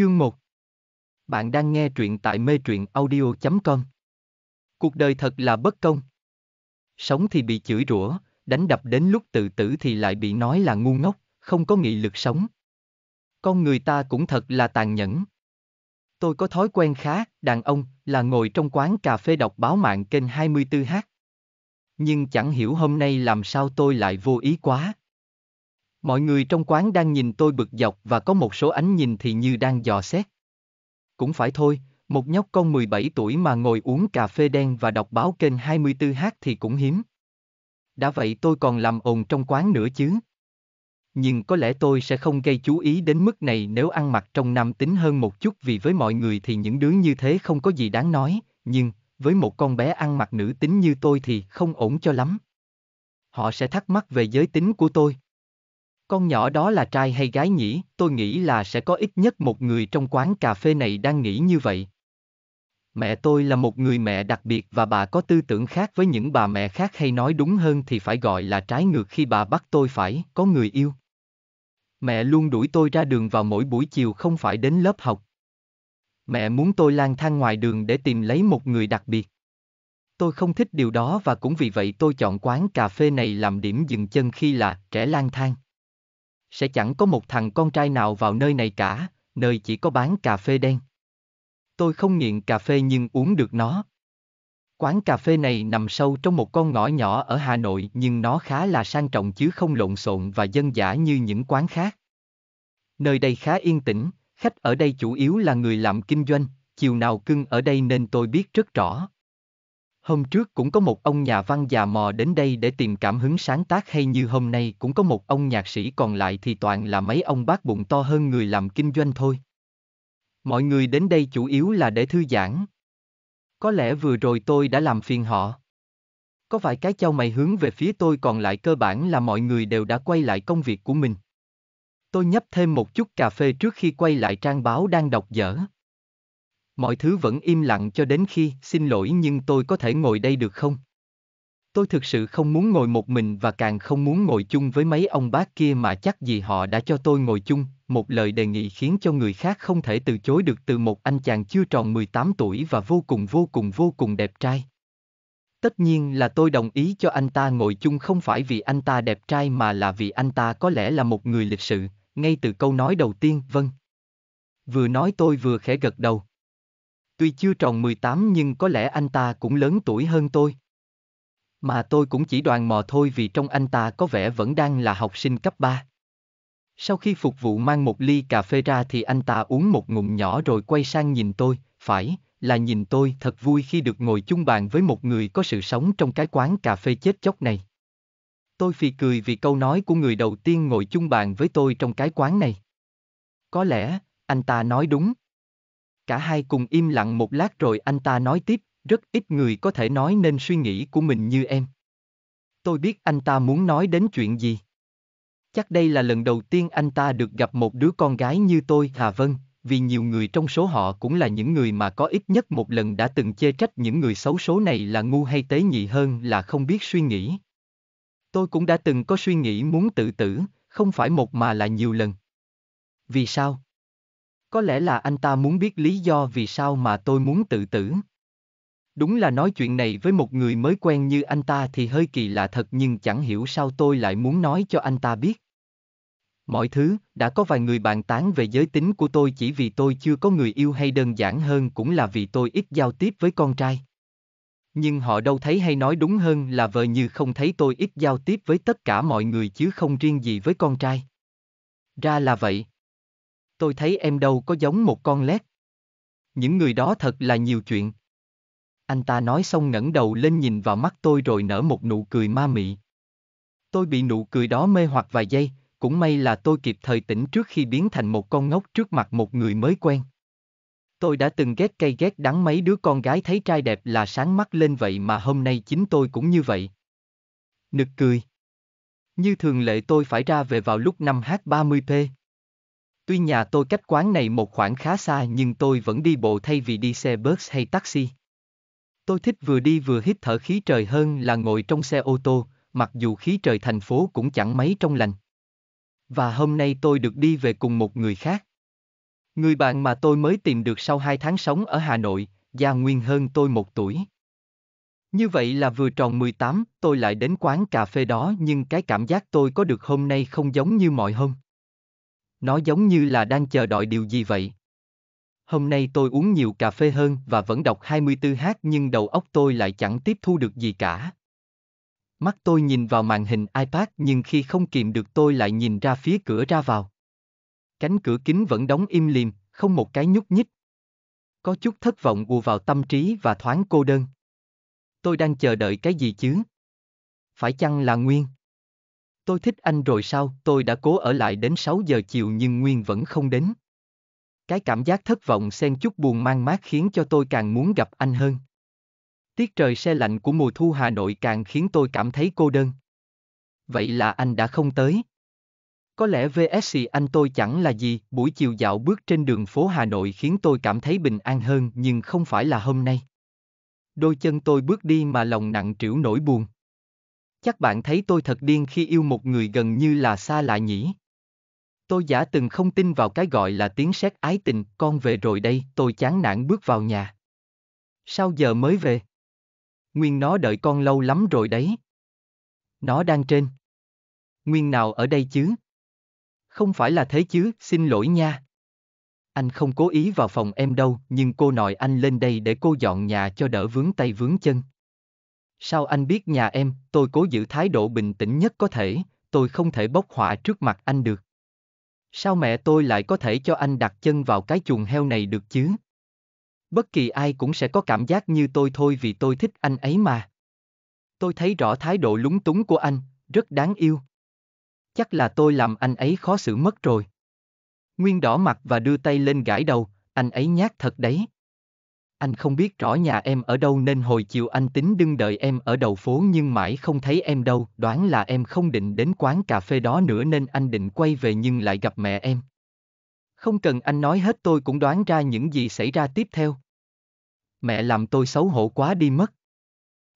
Chương 1 Bạn đang nghe truyện tại mê truyện audio.com Cuộc đời thật là bất công. Sống thì bị chửi rủa, đánh đập đến lúc tự tử thì lại bị nói là ngu ngốc, không có nghị lực sống. Con người ta cũng thật là tàn nhẫn. Tôi có thói quen khá, đàn ông, là ngồi trong quán cà phê đọc báo mạng kênh 24h. Nhưng chẳng hiểu hôm nay làm sao tôi lại vô ý quá, Mọi người trong quán đang nhìn tôi bực dọc và có một số ánh nhìn thì như đang dò xét. Cũng phải thôi, một nhóc con 17 tuổi mà ngồi uống cà phê đen và đọc báo kênh 24h thì cũng hiếm. Đã vậy tôi còn làm ồn trong quán nữa chứ. Nhưng có lẽ tôi sẽ không gây chú ý đến mức này nếu ăn mặc trong nam tính hơn một chút vì với mọi người thì những đứa như thế không có gì đáng nói, nhưng, với một con bé ăn mặc nữ tính như tôi thì không ổn cho lắm. Họ sẽ thắc mắc về giới tính của tôi. Con nhỏ đó là trai hay gái nhỉ, tôi nghĩ là sẽ có ít nhất một người trong quán cà phê này đang nghĩ như vậy. Mẹ tôi là một người mẹ đặc biệt và bà có tư tưởng khác với những bà mẹ khác hay nói đúng hơn thì phải gọi là trái ngược khi bà bắt tôi phải có người yêu. Mẹ luôn đuổi tôi ra đường vào mỗi buổi chiều không phải đến lớp học. Mẹ muốn tôi lang thang ngoài đường để tìm lấy một người đặc biệt. Tôi không thích điều đó và cũng vì vậy tôi chọn quán cà phê này làm điểm dừng chân khi là trẻ lang thang sẽ chẳng có một thằng con trai nào vào nơi này cả, nơi chỉ có bán cà phê đen. Tôi không nghiện cà phê nhưng uống được nó. Quán cà phê này nằm sâu trong một con ngõ nhỏ ở Hà Nội nhưng nó khá là sang trọng chứ không lộn xộn và dân dã như những quán khác. Nơi đây khá yên tĩnh, khách ở đây chủ yếu là người làm kinh doanh, chiều nào cưng ở đây nên tôi biết rất rõ. Hôm trước cũng có một ông nhà văn già mò đến đây để tìm cảm hứng sáng tác hay như hôm nay cũng có một ông nhạc sĩ còn lại thì toàn là mấy ông bác bụng to hơn người làm kinh doanh thôi. Mọi người đến đây chủ yếu là để thư giãn. Có lẽ vừa rồi tôi đã làm phiền họ. Có vài cái trao mày hướng về phía tôi còn lại cơ bản là mọi người đều đã quay lại công việc của mình. Tôi nhấp thêm một chút cà phê trước khi quay lại trang báo đang đọc dở. Mọi thứ vẫn im lặng cho đến khi, xin lỗi nhưng tôi có thể ngồi đây được không? Tôi thực sự không muốn ngồi một mình và càng không muốn ngồi chung với mấy ông bác kia mà chắc gì họ đã cho tôi ngồi chung, một lời đề nghị khiến cho người khác không thể từ chối được từ một anh chàng chưa tròn 18 tuổi và vô cùng vô cùng vô cùng đẹp trai. Tất nhiên là tôi đồng ý cho anh ta ngồi chung không phải vì anh ta đẹp trai mà là vì anh ta có lẽ là một người lịch sự, ngay từ câu nói đầu tiên, vâng. Vừa nói tôi vừa khẽ gật đầu. Tuy chưa tròn 18 nhưng có lẽ anh ta cũng lớn tuổi hơn tôi. Mà tôi cũng chỉ đoàn mò thôi vì trong anh ta có vẻ vẫn đang là học sinh cấp 3. Sau khi phục vụ mang một ly cà phê ra thì anh ta uống một ngụm nhỏ rồi quay sang nhìn tôi, phải, là nhìn tôi thật vui khi được ngồi chung bàn với một người có sự sống trong cái quán cà phê chết chóc này. Tôi phì cười vì câu nói của người đầu tiên ngồi chung bàn với tôi trong cái quán này. Có lẽ, anh ta nói đúng. Cả hai cùng im lặng một lát rồi anh ta nói tiếp, rất ít người có thể nói nên suy nghĩ của mình như em. Tôi biết anh ta muốn nói đến chuyện gì. Chắc đây là lần đầu tiên anh ta được gặp một đứa con gái như tôi, Hà Vân, vì nhiều người trong số họ cũng là những người mà có ít nhất một lần đã từng chê trách những người xấu số này là ngu hay tế nhị hơn là không biết suy nghĩ. Tôi cũng đã từng có suy nghĩ muốn tự tử, không phải một mà là nhiều lần. Vì sao? Có lẽ là anh ta muốn biết lý do vì sao mà tôi muốn tự tử. Đúng là nói chuyện này với một người mới quen như anh ta thì hơi kỳ lạ thật nhưng chẳng hiểu sao tôi lại muốn nói cho anh ta biết. Mọi thứ, đã có vài người bàn tán về giới tính của tôi chỉ vì tôi chưa có người yêu hay đơn giản hơn cũng là vì tôi ít giao tiếp với con trai. Nhưng họ đâu thấy hay nói đúng hơn là vợ như không thấy tôi ít giao tiếp với tất cả mọi người chứ không riêng gì với con trai. Ra là vậy tôi thấy em đâu có giống một con lét. Những người đó thật là nhiều chuyện. Anh ta nói xong ngẩng đầu lên nhìn vào mắt tôi rồi nở một nụ cười ma mị. Tôi bị nụ cười đó mê hoặc vài giây, cũng may là tôi kịp thời tỉnh trước khi biến thành một con ngốc trước mặt một người mới quen. Tôi đã từng ghét cay ghét đắng mấy đứa con gái thấy trai đẹp là sáng mắt lên vậy mà hôm nay chính tôi cũng như vậy. Nực cười. Như thường lệ tôi phải ra về vào lúc 5h30p. Tuy nhà tôi cách quán này một khoảng khá xa nhưng tôi vẫn đi bộ thay vì đi xe bus hay taxi. Tôi thích vừa đi vừa hít thở khí trời hơn là ngồi trong xe ô tô, mặc dù khí trời thành phố cũng chẳng mấy trong lành. Và hôm nay tôi được đi về cùng một người khác. Người bạn mà tôi mới tìm được sau hai tháng sống ở Hà Nội, già nguyên hơn tôi một tuổi. Như vậy là vừa tròn 18, tôi lại đến quán cà phê đó nhưng cái cảm giác tôi có được hôm nay không giống như mọi hôm. Nó giống như là đang chờ đợi điều gì vậy? Hôm nay tôi uống nhiều cà phê hơn và vẫn đọc 24h nhưng đầu óc tôi lại chẳng tiếp thu được gì cả. Mắt tôi nhìn vào màn hình iPad nhưng khi không kìm được tôi lại nhìn ra phía cửa ra vào. Cánh cửa kính vẫn đóng im lìm, không một cái nhúc nhích. Có chút thất vọng ùa vào tâm trí và thoáng cô đơn. Tôi đang chờ đợi cái gì chứ? Phải chăng là Nguyên? Tôi thích anh rồi sao, tôi đã cố ở lại đến 6 giờ chiều nhưng Nguyên vẫn không đến. Cái cảm giác thất vọng xen chút buồn mang mát khiến cho tôi càng muốn gặp anh hơn. Tiết trời xe lạnh của mùa thu Hà Nội càng khiến tôi cảm thấy cô đơn. Vậy là anh đã không tới. Có lẽ VSC anh tôi chẳng là gì, buổi chiều dạo bước trên đường phố Hà Nội khiến tôi cảm thấy bình an hơn nhưng không phải là hôm nay. Đôi chân tôi bước đi mà lòng nặng trĩu nỗi buồn. Chắc bạn thấy tôi thật điên khi yêu một người gần như là xa lạ nhỉ. Tôi giả từng không tin vào cái gọi là tiếng sét ái tình, con về rồi đây, tôi chán nản bước vào nhà. Sao giờ mới về? Nguyên nó đợi con lâu lắm rồi đấy. Nó đang trên. Nguyên nào ở đây chứ? Không phải là thế chứ, xin lỗi nha. Anh không cố ý vào phòng em đâu, nhưng cô nội anh lên đây để cô dọn nhà cho đỡ vướng tay vướng chân. Sao anh biết nhà em, tôi cố giữ thái độ bình tĩnh nhất có thể, tôi không thể bốc họa trước mặt anh được. Sao mẹ tôi lại có thể cho anh đặt chân vào cái chuồng heo này được chứ? Bất kỳ ai cũng sẽ có cảm giác như tôi thôi vì tôi thích anh ấy mà. Tôi thấy rõ thái độ lúng túng của anh, rất đáng yêu. Chắc là tôi làm anh ấy khó xử mất rồi. Nguyên đỏ mặt và đưa tay lên gãi đầu, anh ấy nhát thật đấy. Anh không biết rõ nhà em ở đâu nên hồi chiều anh tính đưng đợi em ở đầu phố nhưng mãi không thấy em đâu, đoán là em không định đến quán cà phê đó nữa nên anh định quay về nhưng lại gặp mẹ em. Không cần anh nói hết tôi cũng đoán ra những gì xảy ra tiếp theo. Mẹ làm tôi xấu hổ quá đi mất.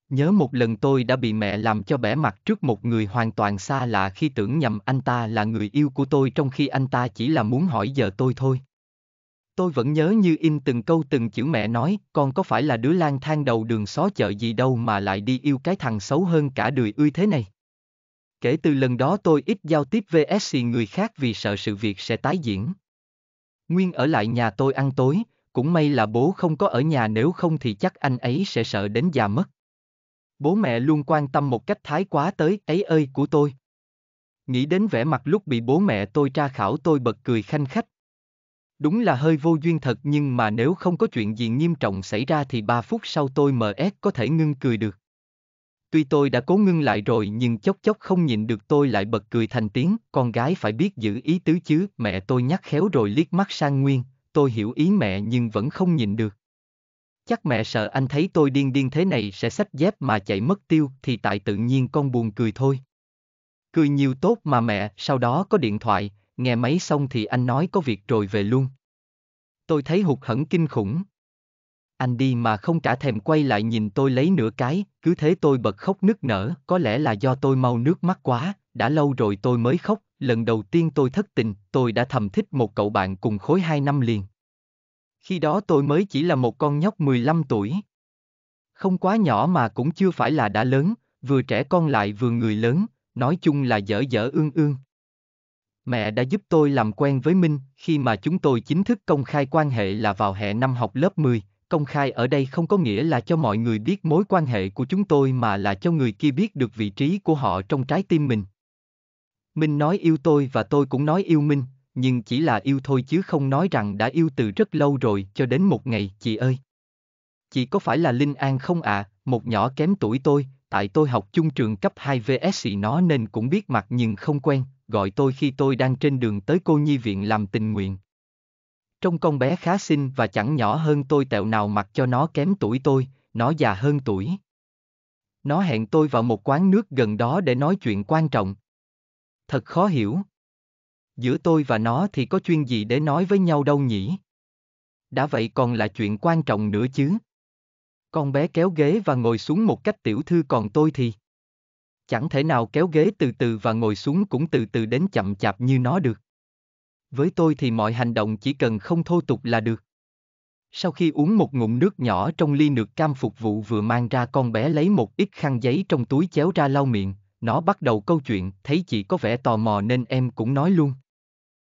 Nhớ một lần tôi đã bị mẹ làm cho bẻ mặt trước một người hoàn toàn xa lạ khi tưởng nhầm anh ta là người yêu của tôi trong khi anh ta chỉ là muốn hỏi giờ tôi thôi. Tôi vẫn nhớ như in từng câu từng chữ mẹ nói, con có phải là đứa lang thang đầu đường xó chợ gì đâu mà lại đi yêu cái thằng xấu hơn cả đười ươi thế này. Kể từ lần đó tôi ít giao tiếp VS người khác vì sợ sự việc sẽ tái diễn. Nguyên ở lại nhà tôi ăn tối, cũng may là bố không có ở nhà nếu không thì chắc anh ấy sẽ sợ đến già mất. Bố mẹ luôn quan tâm một cách thái quá tới ấy ơi của tôi. Nghĩ đến vẻ mặt lúc bị bố mẹ tôi tra khảo tôi bật cười khanh khách, Đúng là hơi vô duyên thật nhưng mà nếu không có chuyện gì nghiêm trọng xảy ra thì 3 phút sau tôi MS có thể ngưng cười được. Tuy tôi đã cố ngưng lại rồi nhưng chốc chốc không nhìn được tôi lại bật cười thành tiếng, con gái phải biết giữ ý tứ chứ, mẹ tôi nhắc khéo rồi liếc mắt sang Nguyên, tôi hiểu ý mẹ nhưng vẫn không nhìn được. Chắc mẹ sợ anh thấy tôi điên điên thế này sẽ xách dép mà chạy mất tiêu thì tại tự nhiên con buồn cười thôi. Cười nhiều tốt mà mẹ, sau đó có điện thoại, nghe máy xong thì anh nói có việc rồi về luôn. Tôi thấy hụt hẫng kinh khủng. Anh đi mà không cả thèm quay lại nhìn tôi lấy nửa cái, cứ thế tôi bật khóc nức nở, có lẽ là do tôi mau nước mắt quá, đã lâu rồi tôi mới khóc, lần đầu tiên tôi thất tình, tôi đã thầm thích một cậu bạn cùng khối hai năm liền. Khi đó tôi mới chỉ là một con nhóc 15 tuổi. Không quá nhỏ mà cũng chưa phải là đã lớn, vừa trẻ con lại vừa người lớn, nói chung là dở dở ương ương. Mẹ đã giúp tôi làm quen với Minh, khi mà chúng tôi chính thức công khai quan hệ là vào hè năm học lớp 10, công khai ở đây không có nghĩa là cho mọi người biết mối quan hệ của chúng tôi mà là cho người kia biết được vị trí của họ trong trái tim mình. Minh nói yêu tôi và tôi cũng nói yêu Minh, nhưng chỉ là yêu thôi chứ không nói rằng đã yêu từ rất lâu rồi cho đến một ngày, chị ơi. Chị có phải là Linh An không ạ, à? một nhỏ kém tuổi tôi, tại tôi học chung trường cấp 2 VS nó nên cũng biết mặt nhưng không quen, gọi tôi khi tôi đang trên đường tới cô nhi viện làm tình nguyện. Trong con bé khá xinh và chẳng nhỏ hơn tôi tẹo nào mặc cho nó kém tuổi tôi, nó già hơn tuổi. Nó hẹn tôi vào một quán nước gần đó để nói chuyện quan trọng. Thật khó hiểu. Giữa tôi và nó thì có chuyên gì để nói với nhau đâu nhỉ? Đã vậy còn là chuyện quan trọng nữa chứ. Con bé kéo ghế và ngồi xuống một cách tiểu thư còn tôi thì chẳng thể nào kéo ghế từ từ và ngồi xuống cũng từ từ đến chậm chạp như nó được. Với tôi thì mọi hành động chỉ cần không thô tục là được. Sau khi uống một ngụm nước nhỏ trong ly nước cam phục vụ vừa mang ra con bé lấy một ít khăn giấy trong túi chéo ra lau miệng, nó bắt đầu câu chuyện, thấy chị có vẻ tò mò nên em cũng nói luôn.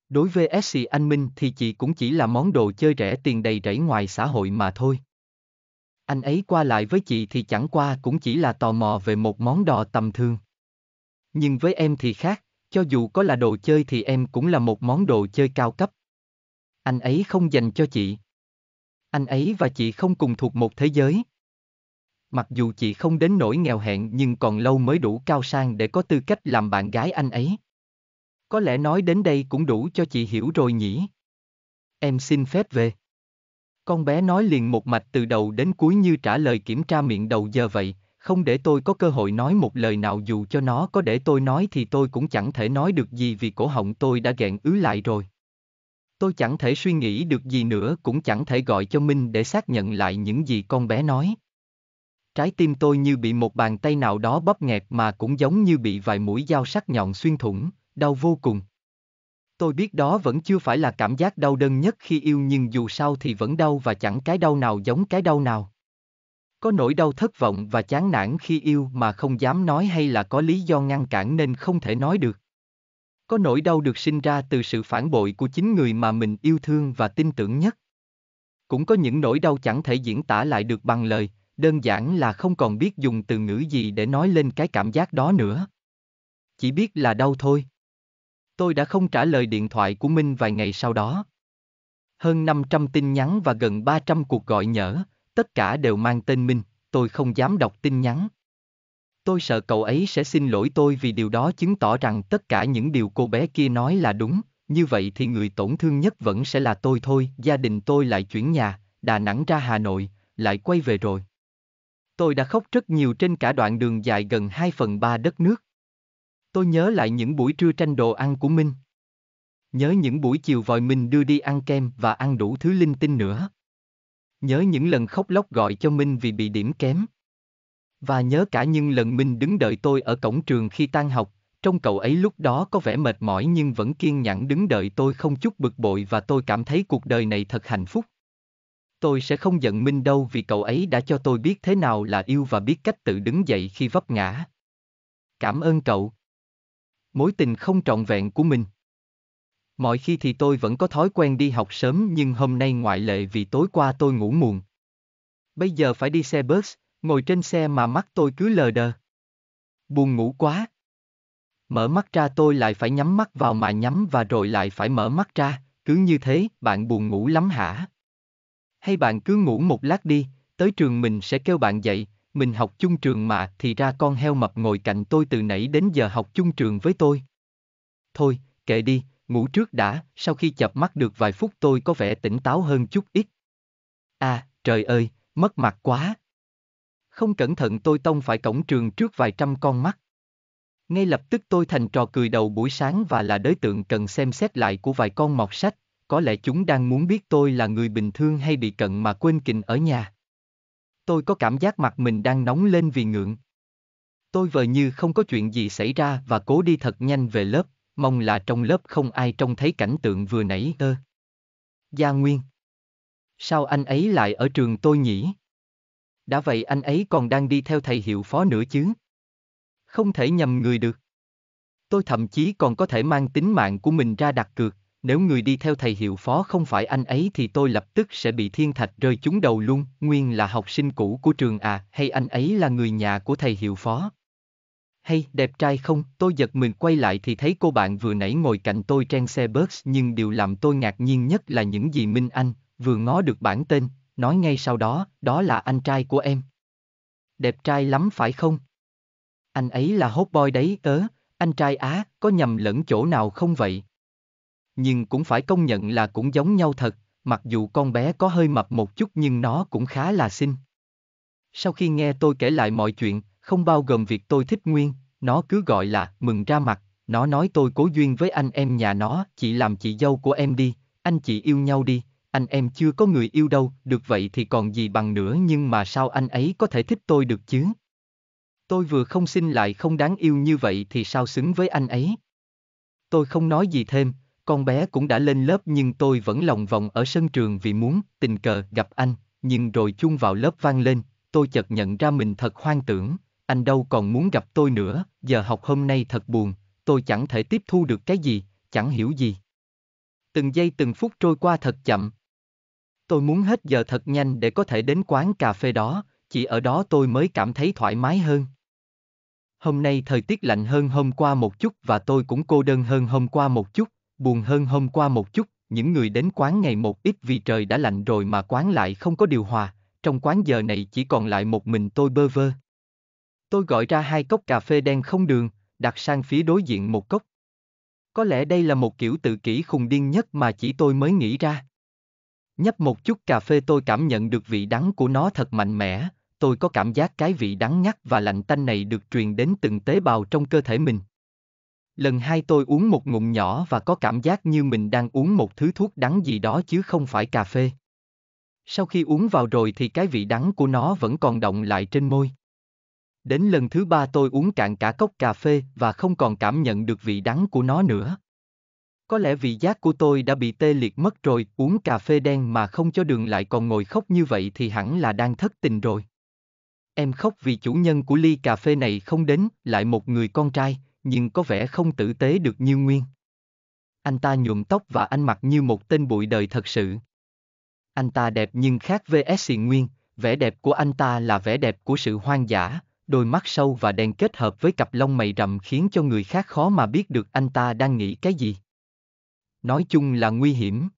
Đối với SC Anh Minh thì chị cũng chỉ là món đồ chơi rẻ tiền đầy rẫy ngoài xã hội mà thôi. Anh ấy qua lại với chị thì chẳng qua cũng chỉ là tò mò về một món đồ tầm thường. Nhưng với em thì khác, cho dù có là đồ chơi thì em cũng là một món đồ chơi cao cấp. Anh ấy không dành cho chị. Anh ấy và chị không cùng thuộc một thế giới. Mặc dù chị không đến nỗi nghèo hẹn nhưng còn lâu mới đủ cao sang để có tư cách làm bạn gái anh ấy. Có lẽ nói đến đây cũng đủ cho chị hiểu rồi nhỉ. Em xin phép về. Con bé nói liền một mạch từ đầu đến cuối như trả lời kiểm tra miệng đầu giờ vậy, không để tôi có cơ hội nói một lời nào dù cho nó có để tôi nói thì tôi cũng chẳng thể nói được gì vì cổ họng tôi đã gẹn ứ lại rồi. Tôi chẳng thể suy nghĩ được gì nữa cũng chẳng thể gọi cho Minh để xác nhận lại những gì con bé nói. Trái tim tôi như bị một bàn tay nào đó bóp nghẹt mà cũng giống như bị vài mũi dao sắc nhọn xuyên thủng, đau vô cùng. Tôi biết đó vẫn chưa phải là cảm giác đau đớn nhất khi yêu nhưng dù sao thì vẫn đau và chẳng cái đau nào giống cái đau nào. Có nỗi đau thất vọng và chán nản khi yêu mà không dám nói hay là có lý do ngăn cản nên không thể nói được. Có nỗi đau được sinh ra từ sự phản bội của chính người mà mình yêu thương và tin tưởng nhất. Cũng có những nỗi đau chẳng thể diễn tả lại được bằng lời, đơn giản là không còn biết dùng từ ngữ gì để nói lên cái cảm giác đó nữa. Chỉ biết là đau thôi. Tôi đã không trả lời điện thoại của Minh vài ngày sau đó. Hơn 500 tin nhắn và gần 300 cuộc gọi nhỡ, tất cả đều mang tên Minh, tôi không dám đọc tin nhắn. Tôi sợ cậu ấy sẽ xin lỗi tôi vì điều đó chứng tỏ rằng tất cả những điều cô bé kia nói là đúng, như vậy thì người tổn thương nhất vẫn sẽ là tôi thôi, gia đình tôi lại chuyển nhà, Đà Nẵng ra Hà Nội, lại quay về rồi. Tôi đã khóc rất nhiều trên cả đoạn đường dài gần 2 phần 3 đất nước, Tôi nhớ lại những buổi trưa tranh đồ ăn của Minh. Nhớ những buổi chiều vòi mình đưa đi ăn kem và ăn đủ thứ linh tinh nữa. Nhớ những lần khóc lóc gọi cho Minh vì bị điểm kém. Và nhớ cả những lần Minh đứng đợi tôi ở cổng trường khi tan học, trong cậu ấy lúc đó có vẻ mệt mỏi nhưng vẫn kiên nhẫn đứng đợi tôi không chút bực bội và tôi cảm thấy cuộc đời này thật hạnh phúc. Tôi sẽ không giận Minh đâu vì cậu ấy đã cho tôi biết thế nào là yêu và biết cách tự đứng dậy khi vấp ngã. Cảm ơn cậu mối tình không trọn vẹn của mình. Mọi khi thì tôi vẫn có thói quen đi học sớm nhưng hôm nay ngoại lệ vì tối qua tôi ngủ muộn. Bây giờ phải đi xe bus, ngồi trên xe mà mắt tôi cứ lờ đờ. Buồn ngủ quá. Mở mắt ra tôi lại phải nhắm mắt vào mà nhắm và rồi lại phải mở mắt ra, cứ như thế, bạn buồn ngủ lắm hả? Hay bạn cứ ngủ một lát đi, tới trường mình sẽ kêu bạn dậy, mình học chung trường mà thì ra con heo mập ngồi cạnh tôi từ nãy đến giờ học chung trường với tôi. Thôi, kệ đi, ngủ trước đã, sau khi chập mắt được vài phút tôi có vẻ tỉnh táo hơn chút ít. À, trời ơi, mất mặt quá. Không cẩn thận tôi tông phải cổng trường trước vài trăm con mắt. Ngay lập tức tôi thành trò cười đầu buổi sáng và là đối tượng cần xem xét lại của vài con mọt sách, có lẽ chúng đang muốn biết tôi là người bình thường hay bị cận mà quên kình ở nhà. Tôi có cảm giác mặt mình đang nóng lên vì ngượng. Tôi vờ như không có chuyện gì xảy ra và cố đi thật nhanh về lớp, mong là trong lớp không ai trông thấy cảnh tượng vừa nãy ơ. Gia Nguyên. Sao anh ấy lại ở trường tôi nhỉ? Đã vậy anh ấy còn đang đi theo thầy hiệu phó nữa chứ? Không thể nhầm người được. Tôi thậm chí còn có thể mang tính mạng của mình ra đặt cược nếu người đi theo thầy hiệu phó không phải anh ấy thì tôi lập tức sẽ bị thiên thạch rơi trúng đầu luôn, nguyên là học sinh cũ của trường à, hay anh ấy là người nhà của thầy hiệu phó. Hay, đẹp trai không, tôi giật mình quay lại thì thấy cô bạn vừa nãy ngồi cạnh tôi trên xe bus nhưng điều làm tôi ngạc nhiên nhất là những gì Minh Anh, vừa ngó được bản tên, nói ngay sau đó, đó là anh trai của em. Đẹp trai lắm phải không? Anh ấy là hốt boy đấy, ớ, anh trai Á, có nhầm lẫn chỗ nào không vậy? nhưng cũng phải công nhận là cũng giống nhau thật, mặc dù con bé có hơi mập một chút nhưng nó cũng khá là xinh. Sau khi nghe tôi kể lại mọi chuyện, không bao gồm việc tôi thích Nguyên, nó cứ gọi là mừng ra mặt, nó nói tôi cố duyên với anh em nhà nó, chị làm chị dâu của em đi, anh chị yêu nhau đi, anh em chưa có người yêu đâu, được vậy thì còn gì bằng nữa nhưng mà sao anh ấy có thể thích tôi được chứ? Tôi vừa không xin lại không đáng yêu như vậy thì sao xứng với anh ấy? Tôi không nói gì thêm, con bé cũng đã lên lớp nhưng tôi vẫn lòng vòng ở sân trường vì muốn tình cờ gặp anh, nhưng rồi chung vào lớp vang lên, tôi chợt nhận ra mình thật hoang tưởng, anh đâu còn muốn gặp tôi nữa, giờ học hôm nay thật buồn, tôi chẳng thể tiếp thu được cái gì, chẳng hiểu gì. Từng giây từng phút trôi qua thật chậm. Tôi muốn hết giờ thật nhanh để có thể đến quán cà phê đó, chỉ ở đó tôi mới cảm thấy thoải mái hơn. Hôm nay thời tiết lạnh hơn hôm qua một chút và tôi cũng cô đơn hơn hôm qua một chút, buồn hơn hôm qua một chút, những người đến quán ngày một ít vì trời đã lạnh rồi mà quán lại không có điều hòa, trong quán giờ này chỉ còn lại một mình tôi bơ vơ. Tôi gọi ra hai cốc cà phê đen không đường, đặt sang phía đối diện một cốc. Có lẽ đây là một kiểu tự kỷ khùng điên nhất mà chỉ tôi mới nghĩ ra. Nhấp một chút cà phê tôi cảm nhận được vị đắng của nó thật mạnh mẽ, tôi có cảm giác cái vị đắng ngắt và lạnh tanh này được truyền đến từng tế bào trong cơ thể mình. Lần hai tôi uống một ngụm nhỏ và có cảm giác như mình đang uống một thứ thuốc đắng gì đó chứ không phải cà phê. Sau khi uống vào rồi thì cái vị đắng của nó vẫn còn động lại trên môi. Đến lần thứ ba tôi uống cạn cả cốc cà phê và không còn cảm nhận được vị đắng của nó nữa. Có lẽ vị giác của tôi đã bị tê liệt mất rồi, uống cà phê đen mà không cho đường lại còn ngồi khóc như vậy thì hẳn là đang thất tình rồi. Em khóc vì chủ nhân của ly cà phê này không đến, lại một người con trai, nhưng có vẻ không tử tế được như nguyên. Anh ta nhuộm tóc và anh mặc như một tên bụi đời thật sự. Anh ta đẹp nhưng khác VS Nguyên, vẻ đẹp của anh ta là vẻ đẹp của sự hoang dã, đôi mắt sâu và đen kết hợp với cặp lông mày rậm khiến cho người khác khó mà biết được anh ta đang nghĩ cái gì. Nói chung là nguy hiểm.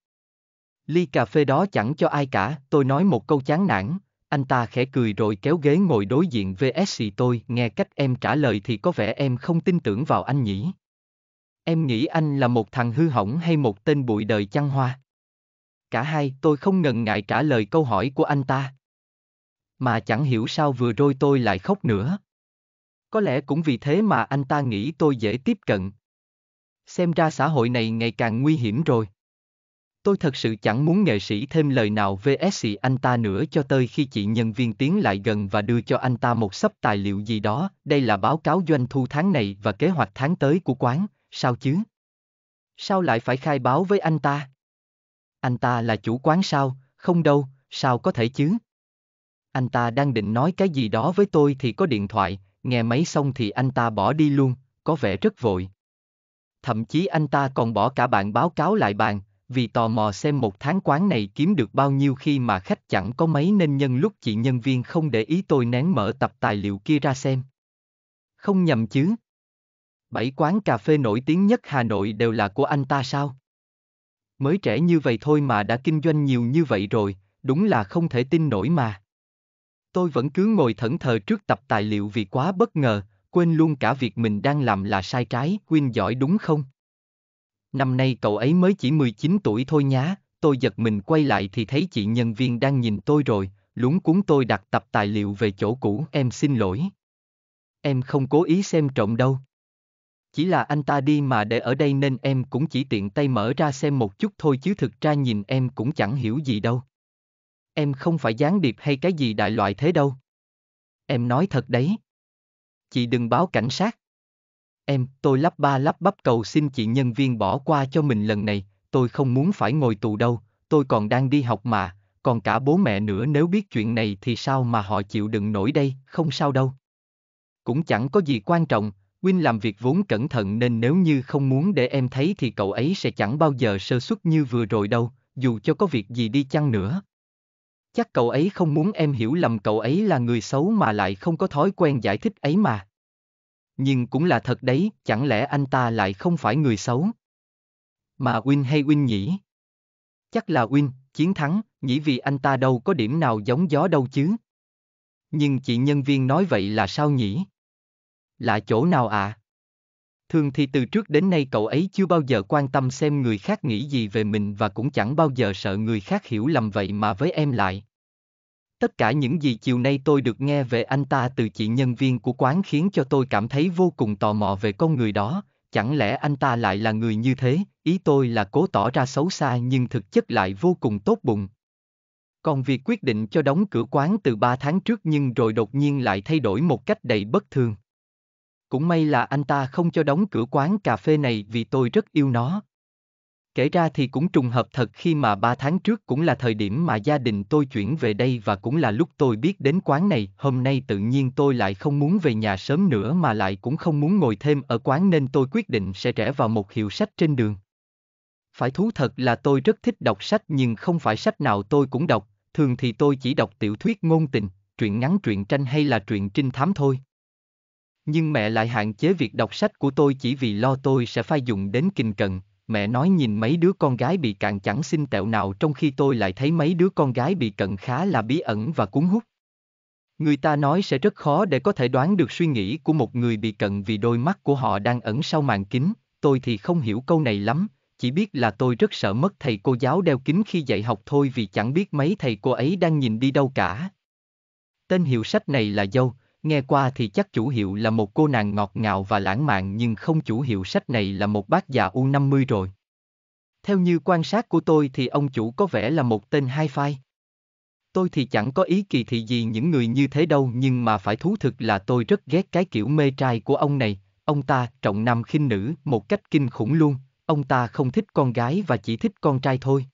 Ly cà phê đó chẳng cho ai cả, tôi nói một câu chán nản. Anh ta khẽ cười rồi kéo ghế ngồi đối diện VSC tôi, nghe cách em trả lời thì có vẻ em không tin tưởng vào anh nhỉ. Em nghĩ anh là một thằng hư hỏng hay một tên bụi đời chăn hoa? Cả hai, tôi không ngần ngại trả lời câu hỏi của anh ta. Mà chẳng hiểu sao vừa rồi tôi lại khóc nữa. Có lẽ cũng vì thế mà anh ta nghĩ tôi dễ tiếp cận. Xem ra xã hội này ngày càng nguy hiểm rồi. Tôi thật sự chẳng muốn nghệ sĩ thêm lời nào vs anh ta nữa cho tới khi chị nhân viên tiến lại gần và đưa cho anh ta một sấp tài liệu gì đó. Đây là báo cáo doanh thu tháng này và kế hoạch tháng tới của quán, sao chứ? Sao lại phải khai báo với anh ta? Anh ta là chủ quán sao? Không đâu, sao có thể chứ? Anh ta đang định nói cái gì đó với tôi thì có điện thoại, nghe máy xong thì anh ta bỏ đi luôn, có vẻ rất vội. Thậm chí anh ta còn bỏ cả bạn báo cáo lại bàn, vì tò mò xem một tháng quán này kiếm được bao nhiêu khi mà khách chẳng có mấy nên nhân lúc chị nhân viên không để ý tôi nén mở tập tài liệu kia ra xem. Không nhầm chứ. Bảy quán cà phê nổi tiếng nhất Hà Nội đều là của anh ta sao? Mới trẻ như vậy thôi mà đã kinh doanh nhiều như vậy rồi, đúng là không thể tin nổi mà. Tôi vẫn cứ ngồi thẫn thờ trước tập tài liệu vì quá bất ngờ, quên luôn cả việc mình đang làm là sai trái, Quyên giỏi đúng không? Năm nay cậu ấy mới chỉ 19 tuổi thôi nhá, tôi giật mình quay lại thì thấy chị nhân viên đang nhìn tôi rồi, lúng cuốn tôi đặt tập tài liệu về chỗ cũ, em xin lỗi. Em không cố ý xem trộm đâu. Chỉ là anh ta đi mà để ở đây nên em cũng chỉ tiện tay mở ra xem một chút thôi chứ thực ra nhìn em cũng chẳng hiểu gì đâu. Em không phải gián điệp hay cái gì đại loại thế đâu. Em nói thật đấy. Chị đừng báo cảnh sát. Em, tôi lắp ba lắp bắp cầu xin chị nhân viên bỏ qua cho mình lần này, tôi không muốn phải ngồi tù đâu, tôi còn đang đi học mà, còn cả bố mẹ nữa nếu biết chuyện này thì sao mà họ chịu đựng nổi đây, không sao đâu. Cũng chẳng có gì quan trọng, Win làm việc vốn cẩn thận nên nếu như không muốn để em thấy thì cậu ấy sẽ chẳng bao giờ sơ suất như vừa rồi đâu, dù cho có việc gì đi chăng nữa. Chắc cậu ấy không muốn em hiểu lầm cậu ấy là người xấu mà lại không có thói quen giải thích ấy mà nhưng cũng là thật đấy, chẳng lẽ anh ta lại không phải người xấu? Mà Win hay Win nhỉ? Chắc là Win, chiến thắng, nhỉ vì anh ta đâu có điểm nào giống gió đâu chứ. Nhưng chị nhân viên nói vậy là sao nhỉ? Là chỗ nào à? Thường thì từ trước đến nay cậu ấy chưa bao giờ quan tâm xem người khác nghĩ gì về mình và cũng chẳng bao giờ sợ người khác hiểu lầm vậy mà với em lại. Tất cả những gì chiều nay tôi được nghe về anh ta từ chị nhân viên của quán khiến cho tôi cảm thấy vô cùng tò mò về con người đó, chẳng lẽ anh ta lại là người như thế, ý tôi là cố tỏ ra xấu xa nhưng thực chất lại vô cùng tốt bụng. Còn việc quyết định cho đóng cửa quán từ 3 tháng trước nhưng rồi đột nhiên lại thay đổi một cách đầy bất thường. Cũng may là anh ta không cho đóng cửa quán cà phê này vì tôi rất yêu nó. Kể ra thì cũng trùng hợp thật khi mà 3 tháng trước cũng là thời điểm mà gia đình tôi chuyển về đây và cũng là lúc tôi biết đến quán này. Hôm nay tự nhiên tôi lại không muốn về nhà sớm nữa mà lại cũng không muốn ngồi thêm ở quán nên tôi quyết định sẽ rẽ vào một hiệu sách trên đường. Phải thú thật là tôi rất thích đọc sách nhưng không phải sách nào tôi cũng đọc, thường thì tôi chỉ đọc tiểu thuyết ngôn tình, truyện ngắn truyện tranh hay là truyện trinh thám thôi. Nhưng mẹ lại hạn chế việc đọc sách của tôi chỉ vì lo tôi sẽ phai dùng đến kinh cận, mẹ nói nhìn mấy đứa con gái bị cạn chẳng xin tẹo nào trong khi tôi lại thấy mấy đứa con gái bị cận khá là bí ẩn và cuốn hút. Người ta nói sẽ rất khó để có thể đoán được suy nghĩ của một người bị cận vì đôi mắt của họ đang ẩn sau màn kính, tôi thì không hiểu câu này lắm, chỉ biết là tôi rất sợ mất thầy cô giáo đeo kính khi dạy học thôi vì chẳng biết mấy thầy cô ấy đang nhìn đi đâu cả. Tên hiệu sách này là Dâu, Nghe qua thì chắc chủ hiệu là một cô nàng ngọt ngào và lãng mạn nhưng không chủ hiệu sách này là một bác già U50 rồi. Theo như quan sát của tôi thì ông chủ có vẻ là một tên hai phai. Tôi thì chẳng có ý kỳ thị gì những người như thế đâu nhưng mà phải thú thực là tôi rất ghét cái kiểu mê trai của ông này. Ông ta trọng nam khinh nữ một cách kinh khủng luôn, ông ta không thích con gái và chỉ thích con trai thôi.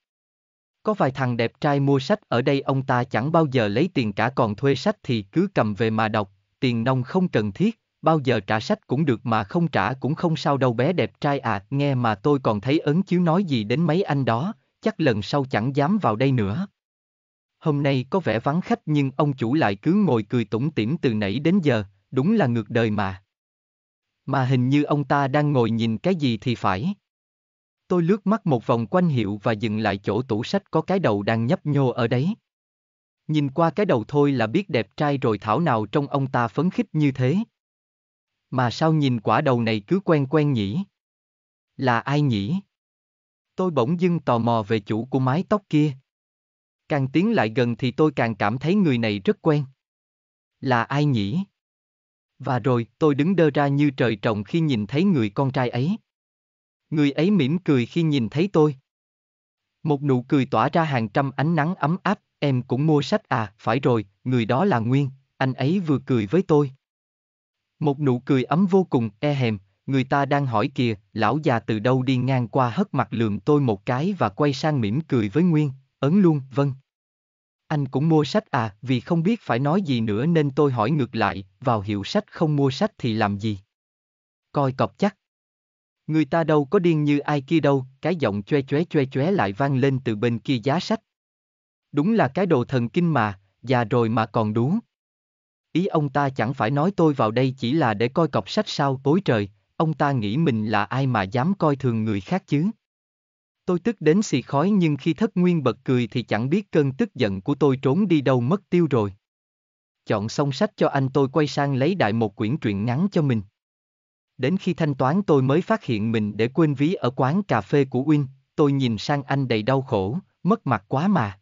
Có vài thằng đẹp trai mua sách ở đây ông ta chẳng bao giờ lấy tiền cả còn thuê sách thì cứ cầm về mà đọc, tiền nông không cần thiết, bao giờ trả sách cũng được mà không trả cũng không sao đâu bé đẹp trai à, nghe mà tôi còn thấy ấn chiếu nói gì đến mấy anh đó, chắc lần sau chẳng dám vào đây nữa. Hôm nay có vẻ vắng khách nhưng ông chủ lại cứ ngồi cười tủm tỉm từ nãy đến giờ, đúng là ngược đời mà. Mà hình như ông ta đang ngồi nhìn cái gì thì phải. Tôi lướt mắt một vòng quanh hiệu và dừng lại chỗ tủ sách có cái đầu đang nhấp nhô ở đấy. Nhìn qua cái đầu thôi là biết đẹp trai rồi thảo nào trong ông ta phấn khích như thế. Mà sao nhìn quả đầu này cứ quen quen nhỉ? Là ai nhỉ? Tôi bỗng dưng tò mò về chủ của mái tóc kia. Càng tiến lại gần thì tôi càng cảm thấy người này rất quen. Là ai nhỉ? Và rồi, tôi đứng đơ ra như trời trồng khi nhìn thấy người con trai ấy. Người ấy mỉm cười khi nhìn thấy tôi. Một nụ cười tỏa ra hàng trăm ánh nắng ấm áp, Em cũng mua sách à, phải rồi, người đó là Nguyên, anh ấy vừa cười với tôi. Một nụ cười ấm vô cùng, e hèm, người ta đang hỏi kìa, lão già từ đâu đi ngang qua hất mặt lườm tôi một cái và quay sang mỉm cười với Nguyên, ấn luôn, vâng. Anh cũng mua sách à, vì không biết phải nói gì nữa nên tôi hỏi ngược lại, vào hiệu sách không mua sách thì làm gì? Coi cọc chắc. Người ta đâu có điên như ai kia đâu, cái giọng choe choé choe choé lại vang lên từ bên kia giá sách. Đúng là cái đồ thần kinh mà, già rồi mà còn đú. Ý ông ta chẳng phải nói tôi vào đây chỉ là để coi cọc sách sao tối trời, ông ta nghĩ mình là ai mà dám coi thường người khác chứ. Tôi tức đến xì khói nhưng khi thất nguyên bật cười thì chẳng biết cơn tức giận của tôi trốn đi đâu mất tiêu rồi. Chọn xong sách cho anh tôi quay sang lấy đại một quyển truyện ngắn cho mình. Đến khi thanh toán tôi mới phát hiện mình để quên ví ở quán cà phê của Win, tôi nhìn sang anh đầy đau khổ, mất mặt quá mà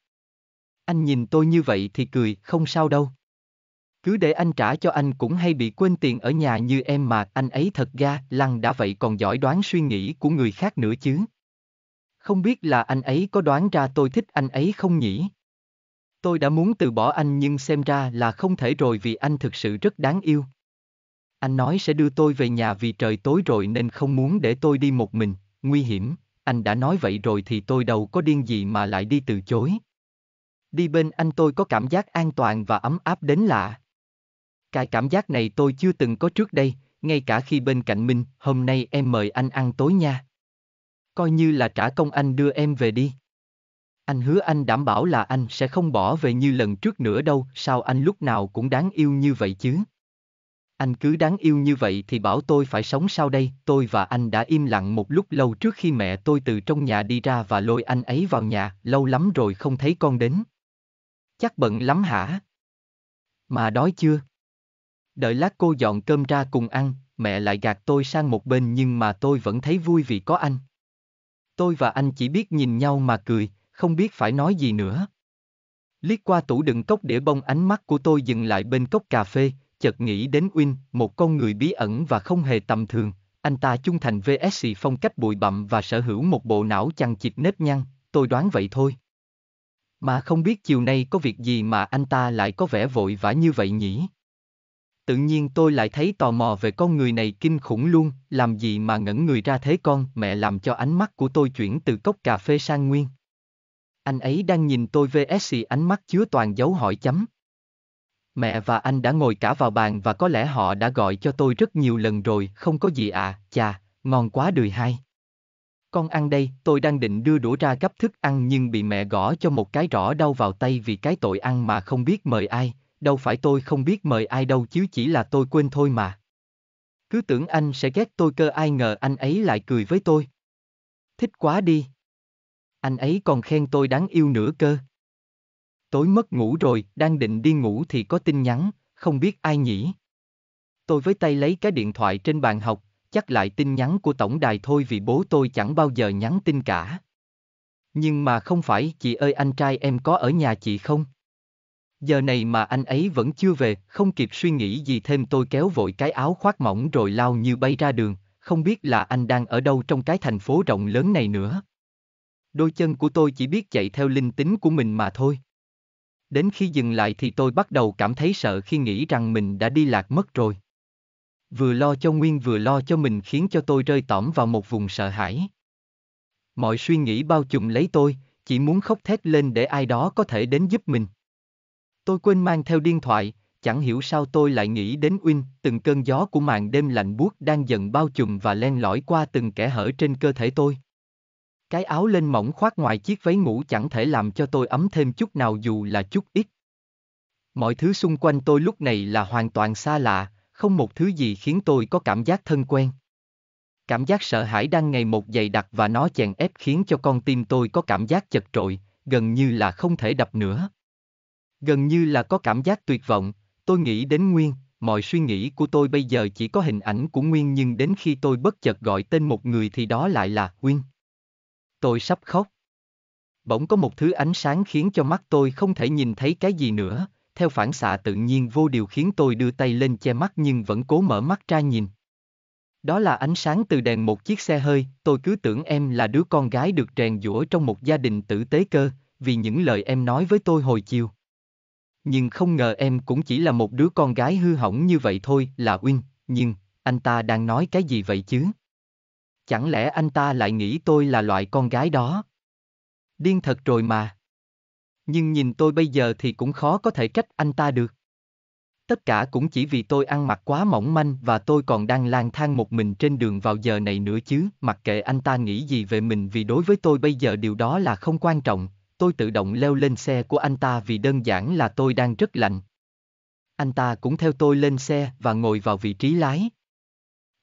anh nhìn tôi như vậy thì cười, không sao đâu. Cứ để anh trả cho anh cũng hay bị quên tiền ở nhà như em mà, anh ấy thật ra, lăng đã vậy còn giỏi đoán suy nghĩ của người khác nữa chứ. Không biết là anh ấy có đoán ra tôi thích anh ấy không nhỉ? Tôi đã muốn từ bỏ anh nhưng xem ra là không thể rồi vì anh thực sự rất đáng yêu. Anh nói sẽ đưa tôi về nhà vì trời tối rồi nên không muốn để tôi đi một mình, nguy hiểm, anh đã nói vậy rồi thì tôi đâu có điên gì mà lại đi từ chối. Đi bên anh tôi có cảm giác an toàn và ấm áp đến lạ. Cái cảm giác này tôi chưa từng có trước đây, ngay cả khi bên cạnh mình, hôm nay em mời anh ăn tối nha. Coi như là trả công anh đưa em về đi. Anh hứa anh đảm bảo là anh sẽ không bỏ về như lần trước nữa đâu, sao anh lúc nào cũng đáng yêu như vậy chứ? Anh cứ đáng yêu như vậy thì bảo tôi phải sống sau đây, tôi và anh đã im lặng một lúc lâu trước khi mẹ tôi từ trong nhà đi ra và lôi anh ấy vào nhà, lâu lắm rồi không thấy con đến chắc bận lắm hả? Mà đói chưa? Đợi lát cô dọn cơm ra cùng ăn, mẹ lại gạt tôi sang một bên nhưng mà tôi vẫn thấy vui vì có anh. Tôi và anh chỉ biết nhìn nhau mà cười, không biết phải nói gì nữa. Liếc qua tủ đựng cốc đĩa bông ánh mắt của tôi dừng lại bên cốc cà phê, chợt nghĩ đến Win, một con người bí ẩn và không hề tầm thường. Anh ta trung thành VSC phong cách bụi bặm và sở hữu một bộ não chằng chịt nếp nhăn, tôi đoán vậy thôi. Mà không biết chiều nay có việc gì mà anh ta lại có vẻ vội vã như vậy nhỉ? Tự nhiên tôi lại thấy tò mò về con người này kinh khủng luôn, làm gì mà ngẩn người ra thế con mẹ làm cho ánh mắt của tôi chuyển từ cốc cà phê sang nguyên. Anh ấy đang nhìn tôi vs ánh mắt chứa toàn dấu hỏi chấm. Mẹ và anh đã ngồi cả vào bàn và có lẽ họ đã gọi cho tôi rất nhiều lần rồi, không có gì à, chà, ngon quá đười hai. Con ăn đây, tôi đang định đưa đũa ra cấp thức ăn nhưng bị mẹ gõ cho một cái rõ đau vào tay vì cái tội ăn mà không biết mời ai, đâu phải tôi không biết mời ai đâu chứ chỉ là tôi quên thôi mà. Cứ tưởng anh sẽ ghét tôi cơ ai ngờ anh ấy lại cười với tôi. Thích quá đi. Anh ấy còn khen tôi đáng yêu nữa cơ. Tối mất ngủ rồi, đang định đi ngủ thì có tin nhắn, không biết ai nhỉ. Tôi với tay lấy cái điện thoại trên bàn học, chắc lại tin nhắn của tổng đài thôi vì bố tôi chẳng bao giờ nhắn tin cả. Nhưng mà không phải, chị ơi anh trai em có ở nhà chị không? Giờ này mà anh ấy vẫn chưa về, không kịp suy nghĩ gì thêm tôi kéo vội cái áo khoác mỏng rồi lao như bay ra đường, không biết là anh đang ở đâu trong cái thành phố rộng lớn này nữa. Đôi chân của tôi chỉ biết chạy theo linh tính của mình mà thôi. Đến khi dừng lại thì tôi bắt đầu cảm thấy sợ khi nghĩ rằng mình đã đi lạc mất rồi vừa lo cho Nguyên vừa lo cho mình khiến cho tôi rơi tỏm vào một vùng sợ hãi. Mọi suy nghĩ bao trùm lấy tôi, chỉ muốn khóc thét lên để ai đó có thể đến giúp mình. Tôi quên mang theo điện thoại, chẳng hiểu sao tôi lại nghĩ đến Uyên, từng cơn gió của màn đêm lạnh buốt đang dần bao trùm và len lỏi qua từng kẽ hở trên cơ thể tôi. Cái áo lên mỏng khoác ngoài chiếc váy ngủ chẳng thể làm cho tôi ấm thêm chút nào dù là chút ít. Mọi thứ xung quanh tôi lúc này là hoàn toàn xa lạ, không một thứ gì khiến tôi có cảm giác thân quen. Cảm giác sợ hãi đang ngày một dày đặc và nó chèn ép khiến cho con tim tôi có cảm giác chật trội, gần như là không thể đập nữa. Gần như là có cảm giác tuyệt vọng, tôi nghĩ đến Nguyên, mọi suy nghĩ của tôi bây giờ chỉ có hình ảnh của Nguyên nhưng đến khi tôi bất chợt gọi tên một người thì đó lại là Nguyên. Tôi sắp khóc. Bỗng có một thứ ánh sáng khiến cho mắt tôi không thể nhìn thấy cái gì nữa, theo phản xạ tự nhiên vô điều khiến tôi đưa tay lên che mắt nhưng vẫn cố mở mắt ra nhìn. Đó là ánh sáng từ đèn một chiếc xe hơi, tôi cứ tưởng em là đứa con gái được rèn giũa trong một gia đình tử tế cơ, vì những lời em nói với tôi hồi chiều. Nhưng không ngờ em cũng chỉ là một đứa con gái hư hỏng như vậy thôi, là Win, nhưng, anh ta đang nói cái gì vậy chứ? Chẳng lẽ anh ta lại nghĩ tôi là loại con gái đó? Điên thật rồi mà nhưng nhìn tôi bây giờ thì cũng khó có thể trách anh ta được. Tất cả cũng chỉ vì tôi ăn mặc quá mỏng manh và tôi còn đang lang thang một mình trên đường vào giờ này nữa chứ, mặc kệ anh ta nghĩ gì về mình vì đối với tôi bây giờ điều đó là không quan trọng, tôi tự động leo lên xe của anh ta vì đơn giản là tôi đang rất lạnh. Anh ta cũng theo tôi lên xe và ngồi vào vị trí lái.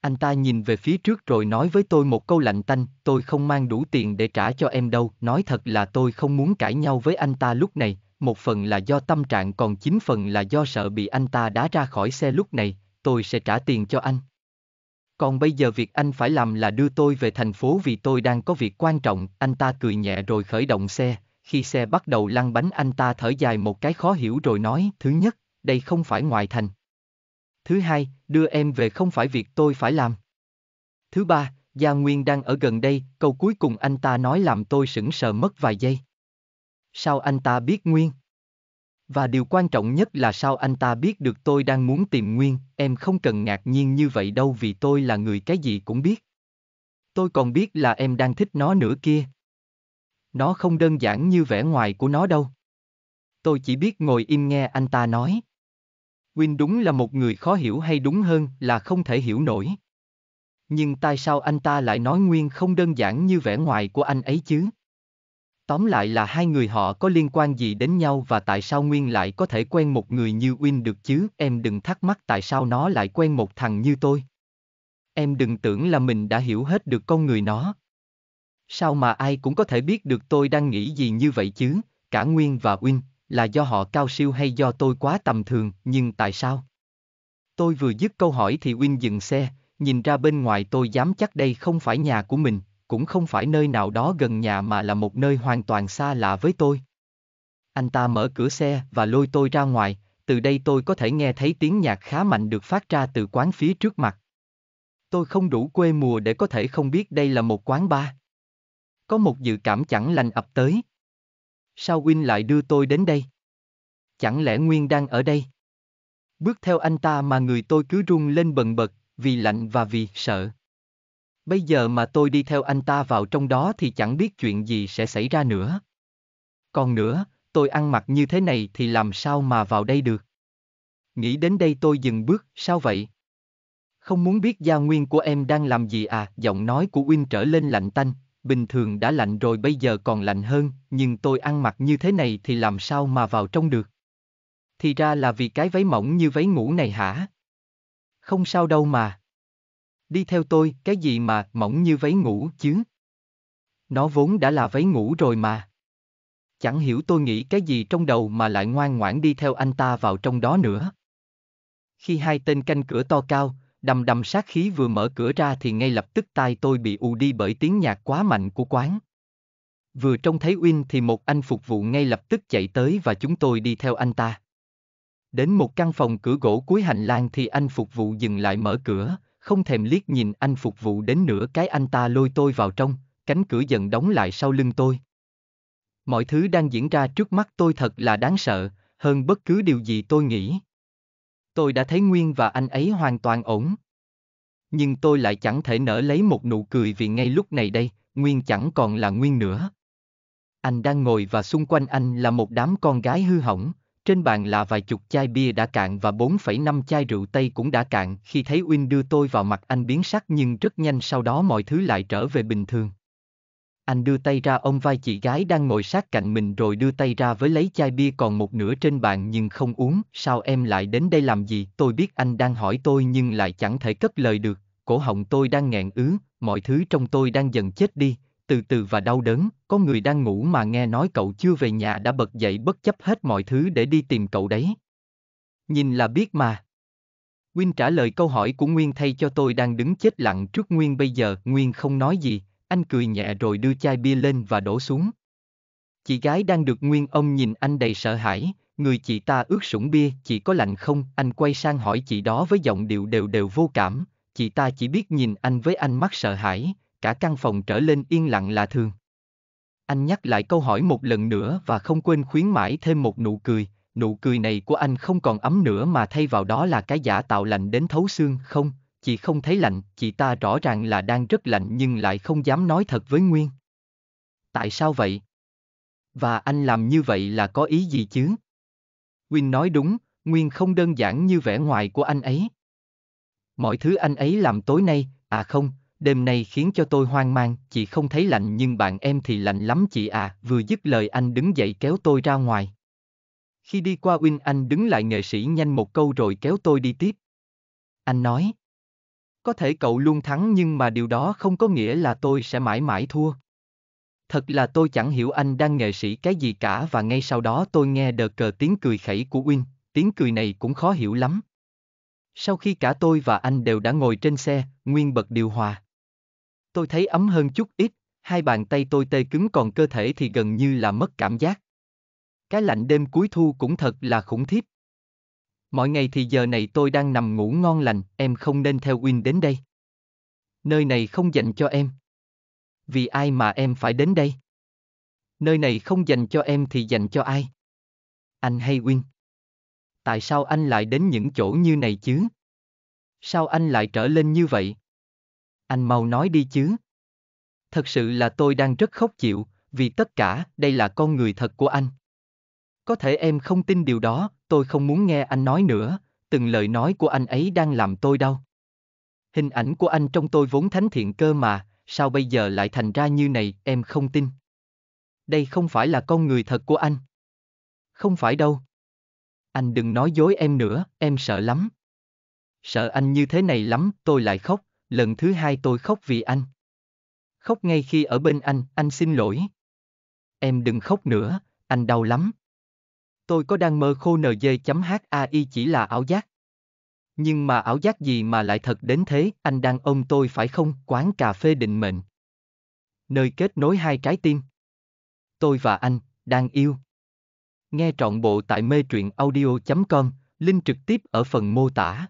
Anh ta nhìn về phía trước rồi nói với tôi một câu lạnh tanh, tôi không mang đủ tiền để trả cho em đâu, nói thật là tôi không muốn cãi nhau với anh ta lúc này, một phần là do tâm trạng còn chín phần là do sợ bị anh ta đá ra khỏi xe lúc này, tôi sẽ trả tiền cho anh. Còn bây giờ việc anh phải làm là đưa tôi về thành phố vì tôi đang có việc quan trọng, anh ta cười nhẹ rồi khởi động xe, khi xe bắt đầu lăn bánh anh ta thở dài một cái khó hiểu rồi nói, thứ nhất, đây không phải ngoại thành, Thứ hai, đưa em về không phải việc tôi phải làm. Thứ ba, Gia Nguyên đang ở gần đây, câu cuối cùng anh ta nói làm tôi sững sờ mất vài giây. Sao anh ta biết Nguyên? Và điều quan trọng nhất là sao anh ta biết được tôi đang muốn tìm Nguyên, em không cần ngạc nhiên như vậy đâu vì tôi là người cái gì cũng biết. Tôi còn biết là em đang thích nó nữa kia. Nó không đơn giản như vẻ ngoài của nó đâu. Tôi chỉ biết ngồi im nghe anh ta nói. Win đúng là một người khó hiểu hay đúng hơn là không thể hiểu nổi. Nhưng tại sao anh ta lại nói Nguyên không đơn giản như vẻ ngoài của anh ấy chứ? Tóm lại là hai người họ có liên quan gì đến nhau và tại sao Nguyên lại có thể quen một người như Win được chứ? Em đừng thắc mắc tại sao nó lại quen một thằng như tôi. Em đừng tưởng là mình đã hiểu hết được con người nó. Sao mà ai cũng có thể biết được tôi đang nghĩ gì như vậy chứ? Cả Nguyên và Win, là do họ cao siêu hay do tôi quá tầm thường, nhưng tại sao? Tôi vừa dứt câu hỏi thì Win dừng xe, nhìn ra bên ngoài tôi dám chắc đây không phải nhà của mình, cũng không phải nơi nào đó gần nhà mà là một nơi hoàn toàn xa lạ với tôi. Anh ta mở cửa xe và lôi tôi ra ngoài, từ đây tôi có thể nghe thấy tiếng nhạc khá mạnh được phát ra từ quán phía trước mặt. Tôi không đủ quê mùa để có thể không biết đây là một quán bar. Có một dự cảm chẳng lành ập tới, Sao Win lại đưa tôi đến đây? Chẳng lẽ Nguyên đang ở đây? Bước theo anh ta mà người tôi cứ run lên bần bật, vì lạnh và vì sợ. Bây giờ mà tôi đi theo anh ta vào trong đó thì chẳng biết chuyện gì sẽ xảy ra nữa. Còn nữa, tôi ăn mặc như thế này thì làm sao mà vào đây được? Nghĩ đến đây tôi dừng bước, sao vậy? Không muốn biết gia nguyên của em đang làm gì à, giọng nói của Win trở lên lạnh tanh, bình thường đã lạnh rồi bây giờ còn lạnh hơn, nhưng tôi ăn mặc như thế này thì làm sao mà vào trong được. Thì ra là vì cái váy mỏng như váy ngủ này hả? Không sao đâu mà. Đi theo tôi, cái gì mà mỏng như váy ngủ chứ? Nó vốn đã là váy ngủ rồi mà. Chẳng hiểu tôi nghĩ cái gì trong đầu mà lại ngoan ngoãn đi theo anh ta vào trong đó nữa. Khi hai tên canh cửa to cao, đầm đầm sát khí vừa mở cửa ra thì ngay lập tức tai tôi bị ù đi bởi tiếng nhạc quá mạnh của quán. Vừa trông thấy Win thì một anh phục vụ ngay lập tức chạy tới và chúng tôi đi theo anh ta. Đến một căn phòng cửa gỗ cuối hành lang thì anh phục vụ dừng lại mở cửa, không thèm liếc nhìn anh phục vụ đến nửa cái anh ta lôi tôi vào trong, cánh cửa dần đóng lại sau lưng tôi. Mọi thứ đang diễn ra trước mắt tôi thật là đáng sợ, hơn bất cứ điều gì tôi nghĩ. Tôi đã thấy Nguyên và anh ấy hoàn toàn ổn. Nhưng tôi lại chẳng thể nở lấy một nụ cười vì ngay lúc này đây, Nguyên chẳng còn là Nguyên nữa. Anh đang ngồi và xung quanh anh là một đám con gái hư hỏng, trên bàn là vài chục chai bia đã cạn và 4,5 chai rượu Tây cũng đã cạn khi thấy Win đưa tôi vào mặt anh biến sắc nhưng rất nhanh sau đó mọi thứ lại trở về bình thường. Anh đưa tay ra ông vai chị gái đang ngồi sát cạnh mình rồi đưa tay ra với lấy chai bia còn một nửa trên bàn nhưng không uống. Sao em lại đến đây làm gì? Tôi biết anh đang hỏi tôi nhưng lại chẳng thể cất lời được. Cổ họng tôi đang nghẹn ứ, mọi thứ trong tôi đang dần chết đi, từ từ và đau đớn. Có người đang ngủ mà nghe nói cậu chưa về nhà đã bật dậy bất chấp hết mọi thứ để đi tìm cậu đấy. Nhìn là biết mà. Nguyên trả lời câu hỏi của Nguyên thay cho tôi đang đứng chết lặng trước Nguyên bây giờ, Nguyên không nói gì, anh cười nhẹ rồi đưa chai bia lên và đổ xuống. Chị gái đang được nguyên ông nhìn anh đầy sợ hãi, người chị ta ướt sũng bia, chị có lạnh không? Anh quay sang hỏi chị đó với giọng điệu đều đều vô cảm, chị ta chỉ biết nhìn anh với ánh mắt sợ hãi, cả căn phòng trở lên yên lặng lạ thường. Anh nhắc lại câu hỏi một lần nữa và không quên khuyến mãi thêm một nụ cười, nụ cười này của anh không còn ấm nữa mà thay vào đó là cái giả tạo lạnh đến thấu xương không, chị không thấy lạnh, chị ta rõ ràng là đang rất lạnh nhưng lại không dám nói thật với Nguyên. Tại sao vậy? Và anh làm như vậy là có ý gì chứ? Nguyên nói đúng, Nguyên không đơn giản như vẻ ngoài của anh ấy. Mọi thứ anh ấy làm tối nay, à không, đêm nay khiến cho tôi hoang mang, chị không thấy lạnh nhưng bạn em thì lạnh lắm chị à, vừa dứt lời anh đứng dậy kéo tôi ra ngoài. Khi đi qua Win anh đứng lại nghệ sĩ nhanh một câu rồi kéo tôi đi tiếp. Anh nói. Có thể cậu luôn thắng nhưng mà điều đó không có nghĩa là tôi sẽ mãi mãi thua. Thật là tôi chẳng hiểu anh đang nghệ sĩ cái gì cả và ngay sau đó tôi nghe đờ cờ tiếng cười khẩy của Win, tiếng cười này cũng khó hiểu lắm. Sau khi cả tôi và anh đều đã ngồi trên xe, Nguyên bật điều hòa. Tôi thấy ấm hơn chút ít, hai bàn tay tôi tê cứng còn cơ thể thì gần như là mất cảm giác. Cái lạnh đêm cuối thu cũng thật là khủng khiếp. Mọi ngày thì giờ này tôi đang nằm ngủ ngon lành, em không nên theo Win đến đây. Nơi này không dành cho em. Vì ai mà em phải đến đây? Nơi này không dành cho em thì dành cho ai? Anh hay Win? Tại sao anh lại đến những chỗ như này chứ? Sao anh lại trở lên như vậy? Anh mau nói đi chứ. Thật sự là tôi đang rất khóc chịu, vì tất cả đây là con người thật của anh. Có thể em không tin điều đó, tôi không muốn nghe anh nói nữa, từng lời nói của anh ấy đang làm tôi đau. Hình ảnh của anh trong tôi vốn thánh thiện cơ mà, sao bây giờ lại thành ra như này, em không tin. Đây không phải là con người thật của anh. Không phải đâu. Anh đừng nói dối em nữa, em sợ lắm. Sợ anh như thế này lắm, tôi lại khóc, lần thứ hai tôi khóc vì anh. Khóc ngay khi ở bên anh, anh xin lỗi. Em đừng khóc nữa, anh đau lắm. Tôi có đang mơ khô nj.hai chỉ là ảo giác. Nhưng mà ảo giác gì mà lại thật đến thế, anh đang ôm tôi phải không, quán cà phê định mệnh. Nơi kết nối hai trái tim. Tôi và anh, đang yêu. Nghe trọn bộ tại mê truyện audio.com, link trực tiếp ở phần mô tả.